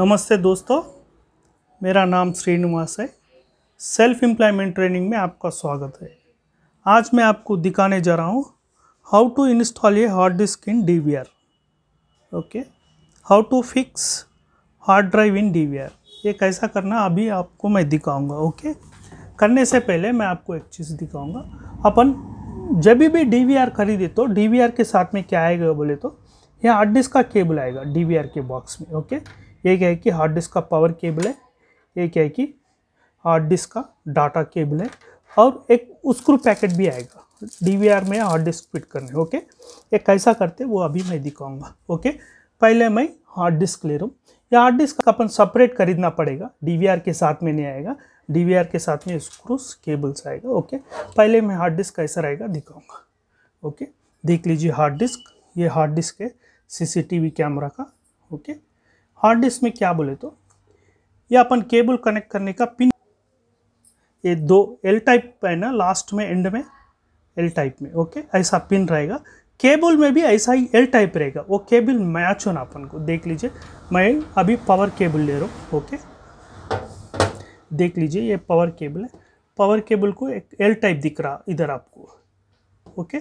नमस्ते दोस्तों मेरा नाम श्रीनिवास है सेल्फ एम्प्लॉयमेंट ट्रेनिंग में आपका स्वागत है आज मैं आपको दिखाने जा रहा हूँ how to install a hard disk in D V R okay how to fix hard drive in D V R ये कैसा करना अभी आपको मैं दिखाऊंगा ओके करने से पहले मैं आपको एक चीज़ दिखाऊंगा अपन जब भी डी वी आर खरीदे तो डी वी आर के साथ में क्या आएगा बोले तो यहाँ हार्ड डिस्क का केबल आएगा डी वी आर के बॉक्स में ओके ये क्या है कि हार्ड डिस्क का पावर केबल है ये क्या है कि हार्ड डिस्क का डाटा केबल है और एक उसक्रू पैकेट भी आएगा डी में हार्ड डिस्क फिट करने ओके ये कैसा करते वो अभी मैं दिखाऊँगा ओके पहले मैं हार्ड डिस्क ले रहा हूँ या हार्ड डिस्क का अपन सेपरेट खरीदना पड़ेगा डी के साथ में नहीं आएगा डी के साथ में स्क्रूस केबल्स आएगा ओके पहले मैं हार्ड डिस्क कैसा रहेगा दिखाऊंगा ओके देख लीजिए हार्ड डिस्क ये हार्ड डिस्क है सीसीटीवी कैमरा का ओके हार्ड डिस्क में क्या बोले तो यह अपन केबल कनेक्ट करने का पिन ये दो एल टाइप है ना लास्ट में एंड में एल टाइप में ओके ऐसा पिन रहेगा केबल में भी ऐसा ही एल टाइप रहेगा वो केबल मैच होना अपन को देख लीजिए मैं अभी पावर केबल ले रहा हूँ ओके देख लीजिए ये पावर केबल है पावर केबल को एक एल टाइप दिख रहा इधर आपको ओके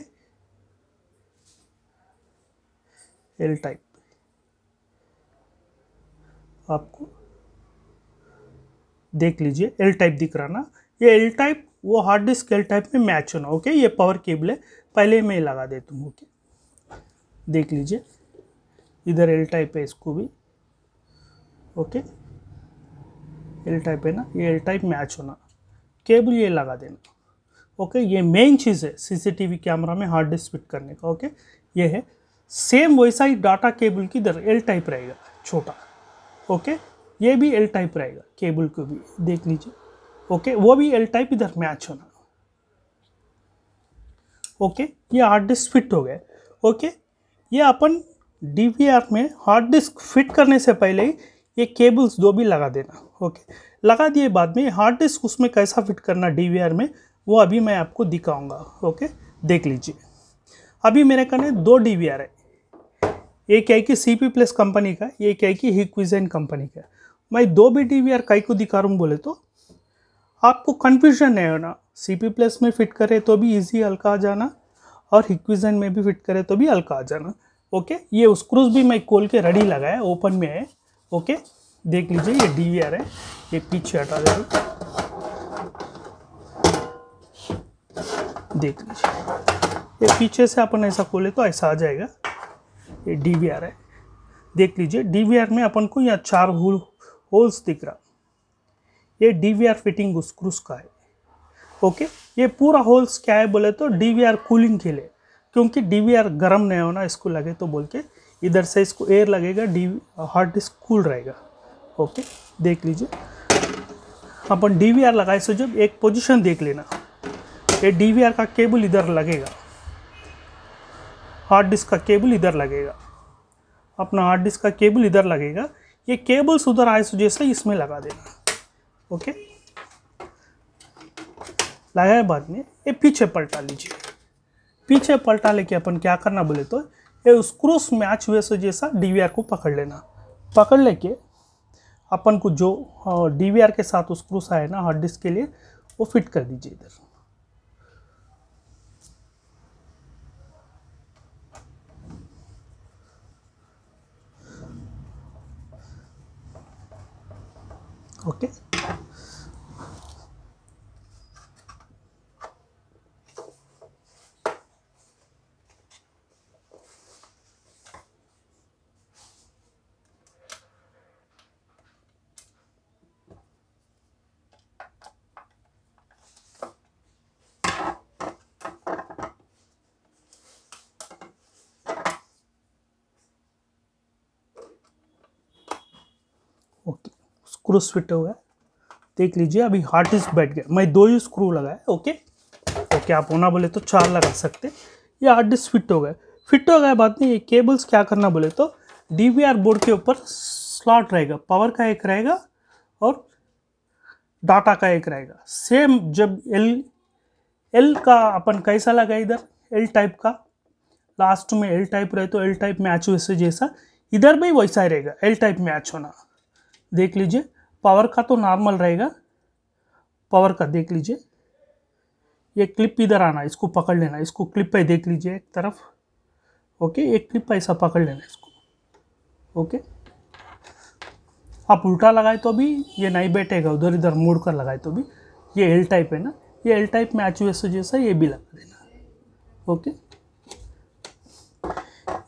एल टाइप आपको देख लीजिए एल टाइप दिख रहा ना ये एल टाइप वो हार्ड डिस्क एल टाइप में मैच होना ओके ये पावर केबल है पहले मैं लगा देता हूँ ओके देख लीजिए इधर एल टाइप है इसको भी ओके एल टाइप है ना ये एल टाइप मैच होना केबल ये लगा देना ओके ये मेन चीज़ है सीसीटीवी कैमरा में हार्ड डिस्क फिट करने का ओके ये है सेम वैसा ही डाटा केबल की इधर एल टाइप रहेगा छोटा ओके ये भी एल टाइप रहेगा केबल को भी देख लीजिए ओके वो भी एल टाइप इधर मैच होना ओके ये हार्ड डिस्क फिट हो गए ओके ये अपन डी में हार्ड डिस्क फिट करने से पहले ही ये केबल्स दो भी लगा देना ओके लगा दिए बाद में हार्ड डिस्क उसमें कैसा फिट करना डी में वो अभी मैं आपको दिखाऊंगा ओके देख लीजिए अभी मेरे कहने दो डी है ये क्या है कि सी पी प्लस कंपनी का ये क्या है कि हिक्विजन कंपनी का मैं दो बी टी वी आर कई को दिखा रहा हूँ बोले तो आपको कन्फ्यूजन नहीं होना सी पी प्लस में फिट करे तो भी ईजी हल्का आ जाना और हिक्विजन में भी फिट करे तो भी हल्का आ जाना ओके ये उसक्रूज भी मैं खोल के रेडी लगाया ओपन में है ओके देख लीजिए ये डी वी आर है ये पीछे हटा दे देख लीजिए ये पीछे से अपन ऐसा खोले तो ऐसा आ जाएगा ये डी है देख लीजिए डी में अपन को यहाँ चार होल होल्स दिख रहा ये डी फिटिंग स्क्रूस का है ओके ये पूरा होल्स क्या है बोले तो डी कूलिंग के लिए क्योंकि डी गर्म नहीं होना इसको लगे तो बोल के इधर से इसको एयर लगेगा डी हॉट डिस्क कूल रहेगा ओके देख लीजिए अपन डी वी आर लगाए से जब एक पोजीशन देख लेना ये डी का केबल इधर लगेगा हार्ड डिस्क का केबल इधर लगेगा अपना हार्ड डिस्क का केबल इधर लगेगा ये केबल्स उधर आए सो तो जैसे इसमें लगा देना ओके लगाए बाद में ये पीछे पलटा लीजिए पीछे पलटा लेके अपन क्या करना बोले तो ये स्क्रूस मैच हुए से जैसा डी को पकड़ लेना पकड़ लेके अपन को जो डी हाँ, के साथ स्क्रूस आए ना हार्ड डिस्क के लिए वो फिट कर दीजिए इधर okay स्क्रू फिट हो गया देख लीजिए अभी हार्ट डिस्क बैठ गया मैं दो ही स्क्रू लगाया ओके ओके आप होना बोले तो चार लगा सकते ये हार्ट डिस्क फिट हो गए फिट हो गया बात नहीं ये केबल्स क्या करना बोले तो डी बोर्ड के ऊपर स्लॉट रहेगा पावर का एक रहेगा और डाटा का एक रहेगा सेम जब एल एल का अपन कैसा लगा इधर एल टाइप का लास्ट में एल टाइप रहे तो एल टाइप मैच वैसे जैसा इधर भी वैसा ही रहेगा एल टाइप मैच होना देख लीजिए पावर का तो नॉर्मल रहेगा पावर का देख लीजिए ये क्लिप इधर आना इसको पकड़ लेना इसको क्लिप पे देख लीजिए एक तरफ ओके एक क्लिप ऐसा पकड़ लेना इसको ओके आप उल्टा लगाए तो भी ये नहीं बैठेगा उधर इधर मोड़ कर लगाए तो भी ये एल टाइप है ना ये एल टाइप में एच जैसा ये भी लगा देना ओके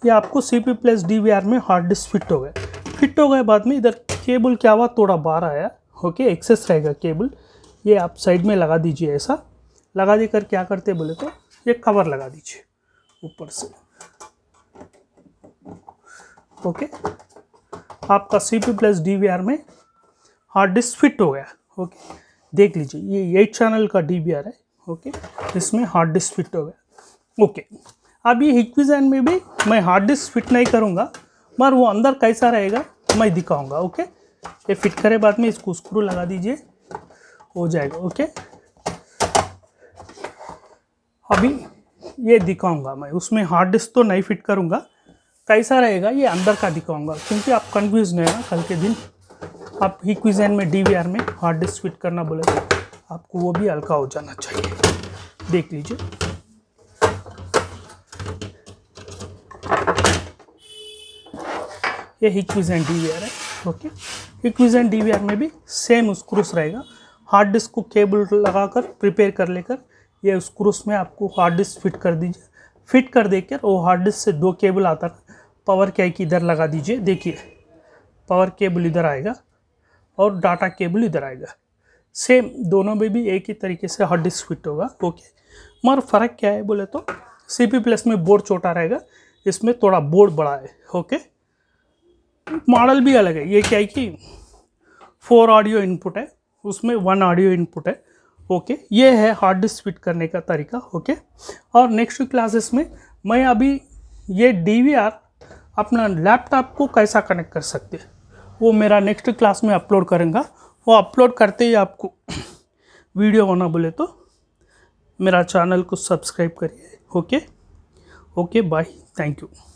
ये आपको C P plus D V R में हार्ड डिस्क फिट हो गया फिट हो गए बाद में इधर केबल क्या हुआ थोड़ा बाहर आया ओके एक्सेस रहेगा केबल ये आप साइड में लगा दीजिए ऐसा लगा देकर क्या करते बोले तो ये कवर लगा दीजिए ऊपर से ओके आपका सी पी प्लस डी में हार्ड डिस्क फिट हो गया ओके देख लीजिए ये एट चैनल का डी है ओके इसमें हार्ड डिस्क फिट हो गया ओके अब ये हिक्विजन में भी मैं हार्ड डिस्क फिट नहीं करूँगा मगर वो अंदर कैसा रहेगा मैं दिखाऊंगा ओके ये फिट करे बाद में इसको स्क्रू लगा दीजिए हो जाएगा ओके अभी ये दिखाऊंगा मैं उसमें हार्ड डिस्क तो नहीं फिट करूंगा कैसा रहेगा ये अंदर का दिखाऊंगा क्योंकि आप कन्फ्यूज़ नहीं ना कल के दिन आप इक्विजन में डी में हार्ड डिस्क फिट करना बोले तो आपको वो भी हल्का हो जाना चाहिए देख लीजिए ये इक्विजेंट डी है ओके इक्विजेंट डी में भी सेम स्क्रूस रहेगा हार्ड डिस्क को केबल लगाकर प्रिपेयर कर लेकर ये स्क्रूस में आपको हार्ड डिस्क फिट कर दीजिए फिट कर देकर वो हार्ड डिस्क से दो केबल आता है पावर कैक इधर लगा दीजिए देखिए पावर केबल इधर आएगा और डाटा केबल इधर आएगा सेम दोनों में भी एक ही तरीके से हार्ड डिस्क फिट होगा ओके मगर फ़र्क क्या है बोले तो सी पी प्लस में बोर्ड छोटा रहेगा इसमें थोड़ा बोर्ड बड़ा है ओके मॉडल भी अलग है ये क्या है कि फोर ऑडियो इनपुट है उसमें वन ऑडियो इनपुट है ओके ये है हार्ड डिस्क फिट करने का तरीका ओके और नेक्स्ट क्लासेस में मैं अभी ये डी अपना लैपटॉप को कैसा कनेक्ट कर सकते हैं वो मेरा नेक्स्ट क्लास में अपलोड करूँगा वो अपलोड करते ही आपको वीडियो होना बोले तो मेरा चैनल को सब्सक्राइब करिए okay okay bye thank you